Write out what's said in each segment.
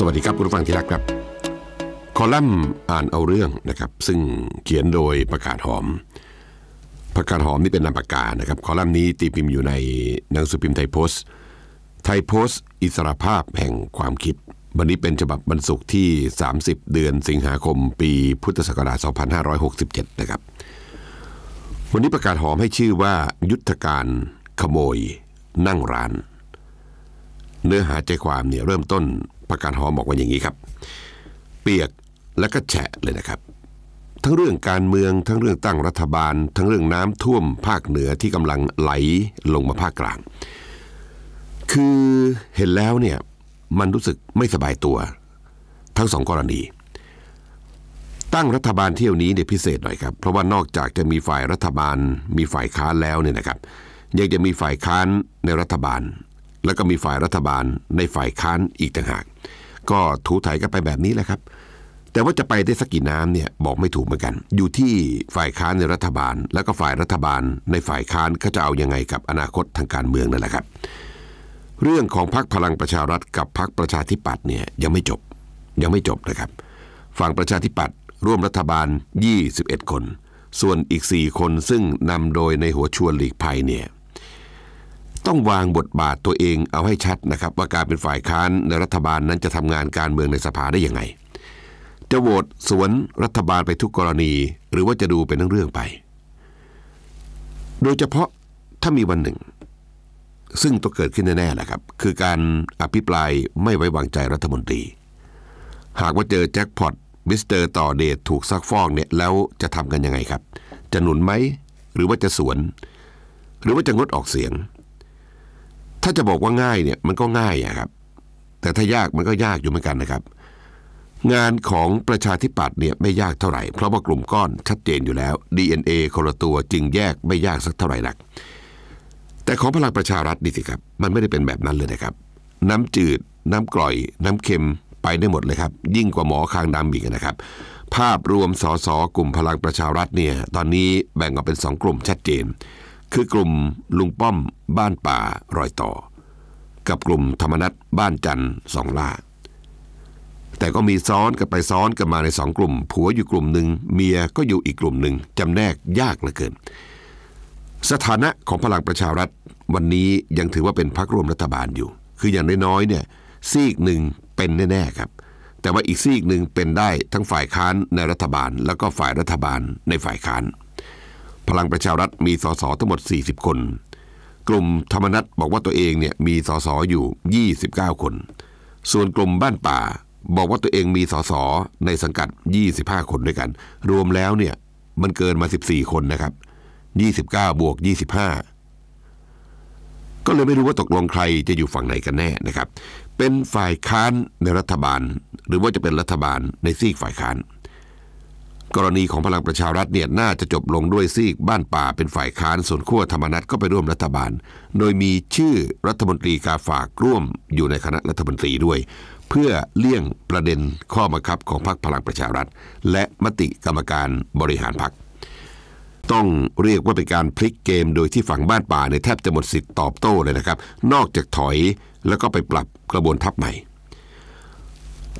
สวัสดีครับคุณผู้ฟังที่รักครับ คอลัมน์อ่านเอาเรื่องนะครับซึ่งเขียนโดยประกาศหอม ประกาศหอมนี่เป็นนามปากกานะครับคอลัมน์นี้ตีพิมพ์อยู่ในหนังสือพิมพ์ไทยโพสต์ ไทยโพสต์ อิสระภาพแห่งความคิด วันนี้เป็นฉบับบันสุกที่ 30 เดือนสิงหาคมปีพุทธศักราช2567นะครับวันนี้ประกาศหอมให้ชื่อว่า ยุทธการ ขโมย นั่งร้าน เนื้อหาใจความเนี่ยเริ่มต้นประการหอมบอกว่าอย่างนี้ครับ เปียกและก็แฉะเลยนะครับ ทั้งเรื่องการเมืองทั้งเรื่องตั้งรัฐบาล ทั้งเรื่องน้ำท่วมภาคเหนือที่กำลังไหลลงมาภาคกลาง คือเห็นแล้วเนี่ยมันรู้สึกไม่สบายตัว ทั้งสองกรณีตั้งรัฐบาลเที่ยวนี้เนี่ยพิเศษหน่อยครับเพราะว่านอกจากจะมีฝ่ายรัฐบาลมีฝ่ายค้านแล้วเนี่ยนะครับ ยังจะมีฝ่ายค้านในรัฐบาลแล้วก็มีฝ่ายรัฐบาลในฝ่ายค้านอีกต่างหากก็ถูถ่ายกันไปแบบนี้แหละครับ แต่ว่าจะไปได้สักกี่น้ำเนี่ยบอกไม่ถูกเหมือนกัน อยู่ที่ฝ่ายค้านในรัฐบาล แล้วก็ฝ่ายรัฐบาล ในฝ่ายค้านก็จะเอาอยัางไงกับอนาคตทางการเมืองนั่นแหละครับ เรื่องของพรรคพลังประชารัฐกับพรรคประชาธิปัตย์เนี่ยยังไม่จบ ยังไม่จบนะครับ ฝั่งประชาธิปัตย์ร่วมรัฐบาล 21 คน ส่วนอีก4คนซึ่งนำโดยในหัวชวนหลีกภัยเนี่ยต้องวางบทบาทตัวเองเอาให้ชัดนะครับ ว่าการเป็นฝ่ายค้านในรัฐบาลนั้นจะทำงานการเมืองในสภาได้ยังไง จะโหวตสวนรัฐบาลไปทุกกรณี หรือว่าจะดูเป็นเรื่องไป โดยเฉพาะถ้ามีวันหนึ่ง ซึ่งต้องเกิดขึ้นแน่ๆแหละครับ คือการอภิปรายไม่ไว้วางใจรัฐมนตรี หากว่าเจอแจ็คพอตมิสเตอร์ต่อเดทถูกซักฟอกเนี่ยแล้วจะทำกันยังไงครับจะหนุนไหมหรือว่าจะสวน หรือว่าจะงดออกเสียงถ้าจะบอกว่าง่ายเนี่ยมันก็ง่ายอะครับ แต่ถ้ายากมันก็ยากอยู่เหมือนกันนะครับ งานของประชาธิปัตย์เนี่ยไม่ยากเท่าไหร่เพราะว่ากลุ่มก้อนชัดเจนอยู่แล้ว DNA คนละตัวจึงแยกไม่ยากสักเท่าไหร่นักแต่ของพลังประชารัฐนี่สิครับ มันไม่ได้เป็นแบบนั้นเลยนะครับ น้ำจืด น้ำกร่อย น้ำเค็มไปได้หมดเลยครับยิ่งกว่าหมอคางดำอีกนะครับ ภาพรวมสสกลุ่มพลังประชารัฐเนี่ยตอนนี้แบ่งออกเป็นสองกลุ่มชัดเจนคือกลุ่มลุงป้อมบ้านป่ารอยต่อ กับกลุ่มธรรมนัตบ้านจันสองล่าแต่ก็มีซ้อนกันไปซ้อนกันมาในสองกลุ่มผัวอยู่กลุ่มหนึ่งเมียก็อยู่อีกกลุ่มหนึ่งจำแนกยากเหลือเกินสถานะของพลังประชารัฐวันนี้ยังถือว่าเป็นพักร่วมรัฐบาลอยู่ คืออย่างน้อยๆเนี่ยซีกหนึ่งเป็นแน่ๆครับ แต่ว่าอีกซีกหนึ่งเป็นได้ทั้งฝ่ายค้านในรัฐบาล แล้วก็ฝ่ายรัฐบาลในฝ่ายค้านพลังประชารัฐมีสสทั้งหมด40คนกลุ่มธรรมนัตบอกว่าตัวเองเนี่ยมีสสอยู่ 29 คน ส่วนกลุ่มบ้านป่าบอกว่าตัวเองมีสสในสังกัด25คนด้วยกันรวมแล้วเนี่ยมันเกินมา 14 คนนะครับ29บวก25 ก็เลยไม่รู้ว่าตกลงใครจะอยู่ฝั่งไหนกันแน่นะครับ เป็นฝ่ายค้านในรัฐบาลหรือว่าจะเป็นรัฐบาลในซีกฝ่ายค้านกรณีของพลังประชารัฐเนี่ยน่าจะจบลงด้วยซีกบ้านป่า เป็นฝ่ายค้านส่วนขั้วธรรมนัตก็ไปร่วมรัฐบาล โดยมีชื่อรัฐมนตรีกาฝากร่วมอยู่ในคณะรัฐมนตรีด้วย เพื่อเลี่ยงประเด็นข้อบังคับของพรรคพลังประชารัฐ และมติกรรมการบริหารพรรคต้องเรียกว่าเป็นการพลิกเกม โดยที่ฝั่งบ้านป่าในแทบจะหมดสิทธิ์ตอบโต้เลยนะครับนอกจากถอยแล้วก็ไปปรับกระบวนทัพใหม่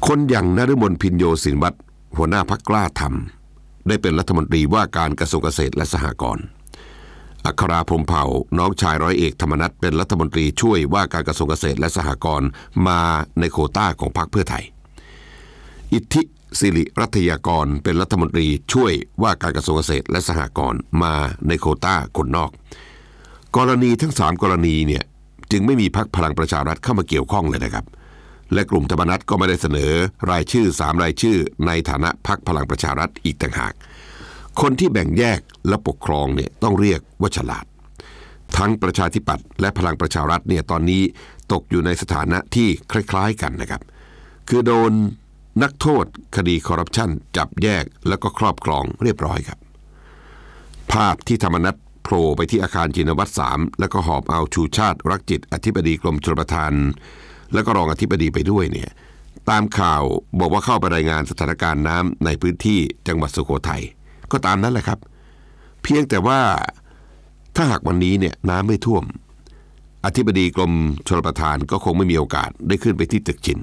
คนอย่างนฤมลพินโยสินวัตรหัวหน้าพักกล้าทำได้เป็นรัฐมนตรีว่าการกระทรวงเกษตรและสหกรณ์ อัคราพรมเผ่าน้องชายร้อยเอก ธรรมนัฐเป็นรัฐมนตรีช่วยว่าการกระทรวงเกษตรและสหกรณ์มาในโคต้าของพรรคเพื่อไทย อิทธิสิริรัตยากรเป็นรัฐมนตรีช่วยว่าการกระทรวงเกษตรและสหกรณ์มาในโคต้าคนนอก กรณีทั้ง3กรณีเนี่ยจึงไม่มีพักพลังประชารัฐเข้ามาเกี่ยวข้องเลยนะครับเและกลุ่มธรรมนัตก็ไม่ได้เสนอรายชื่อสามรายชื่อในฐานะพักพลังประชารัฐอีกต่างหาก คนที่แบ่งแยกและปกครองเนี่ยต้องเรียกว่าฉลาด ทั้งประชาธิปัตย์และพลังประชารัฐเนี่ยตอนนี้ตกอยู่ในสถานะที่คล้าย ๆกันนะครับ คือโดนนักโทษคดีคอร์รัปชันจับแยกแล้วก็ครอบครองเรียบร้อยครับ ภาพที่ธรรมนัตโผล่ไปที่อาคารจินวัตรสามแล้วก็หอบเอาชูชาติรักจิตอธิบดีกรมชลประทานแล้วก็รองอธิบดีไปด้วยเนี่ย ตามข่าวบอกว่าเข้าไปรายงานสถานการณ์น้ำในพื้นที่จังหวัดสุโขทัยก็ตามนั้นแหละครับ เพียงแต่ว่าถ้าหากวันนี้เนี่ยน้ำไม่ท่วม อธิบดีกรมชลประทานก็คงไม่มีโอกาสได้ขึ้นไปที่ตึกชิน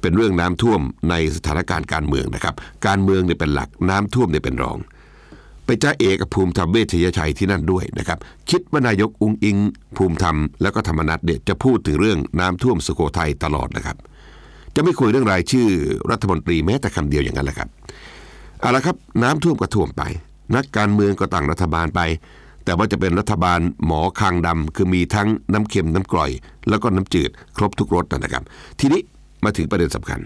เป็นเรื่องน้ำท่วมในสถานการณ์การเมืองนะครับ การเมืองเนี่ยเป็นหลักน้ำท่วมเนี่ยเป็นรองไปจ้าเอกภูมิธรรมเวชยชัยที่นั่นด้วยนะครับคิดว่านายกอุงอิง ภูมิธรรม และก็ธรรมนัตเดชจะพูดถึงเรื่องน้ำท่วมสุโขทัยตลอดนะครับ จะไม่คุยเรื่องรายชื่อรัฐมนตรี แม้แต่คำเดียวอย่างนั้นแหละครับเอาละครับน้ำท่วมก็ท่วมไป นักการเมืองก็ต่างรัฐบาลไป แต่ว่าจะเป็นรัฐบาลหมอคางดำคือมีทั้งน้ำเค็มน้ำกร่อย แล้วก็น้ำจืดครบทุกรสนะครับทีนี้มาถึงประเด็นสำคัญ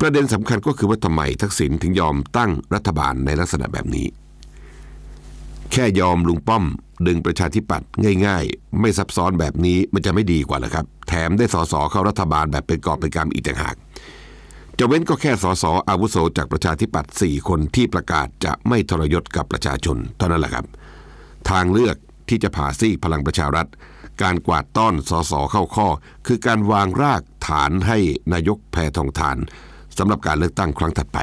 ประเด็นสำคัญก็คือว่าทำไมทักษิณถึงยอมตั้งรัฐบาลในลักษณะแบบนี้ แค่ยอมลุงป้อมดึงประชาธิปัตย์ง่ายๆ ไม่ซับซ้อนแบบนี้มันจะไม่ดีกว่าหรอครับ แถมได้สสเข้ารัฐบาลแบบเป็นกอบเป็นกำมอีกต่างหากจะเว้นก็แค่สสอาวุโส จากประชาธิปัตย์4คนที่ประกาศจะไม่ทรยศกับประชาชน เท่านั้นแหละครับ ทางเลือกที่จะผ่าซีพลังประชารัฐ การกวาดต้อนสสเข้าข้อ คือการวางรากฐานให้นายกแพทองทานสำหรับการเลือกตั้งครั้งถัดไป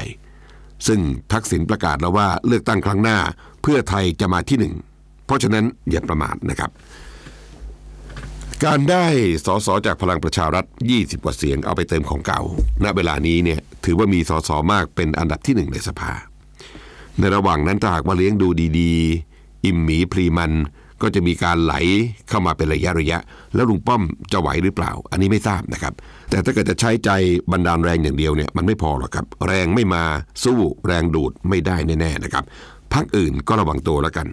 ซึ่งทักษิณประกาศแล้วว่าเลือกตั้งครั้งหน้า เพื่อไทยจะมาที่หนึ่งเพราะฉะนั้นอย่าประมาทนะครับ การได้สสจากพลังประชารัฐ 20กว่าเสียงเอาไปเติมของเก่าณเวลานี้เนี่ยถือว่ามีสสมากเป็นอันดับที่หนึ่งในสภา ในระหว่างนั้นถ้าหากว่าเลี้ยงดูดีๆ อิ่มหมีพรีมันก็จะมีการไหลเข้ามาเป็นระยะระยะ แล้วลุงป้อมจะไหวหรือเปล่า อันนี้ไม่ทราบนะครับ แต่ถ้าเกิดจะใช้ใจบรรดาลแรงอย่างเดียวเนี่ย มันไม่พอหรอกครับ แรงไม่มาสู้แรงดูดไม่ได้แน่ ๆ นะครับ พักอื่นก็ระวังตัวแล้วกัน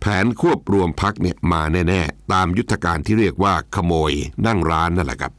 แผนควบรวมพักเนี่ยมาแน่ ๆ ตามยุทธการที่เรียกว่าขโมยนั่งร้านนั่นแหละครับ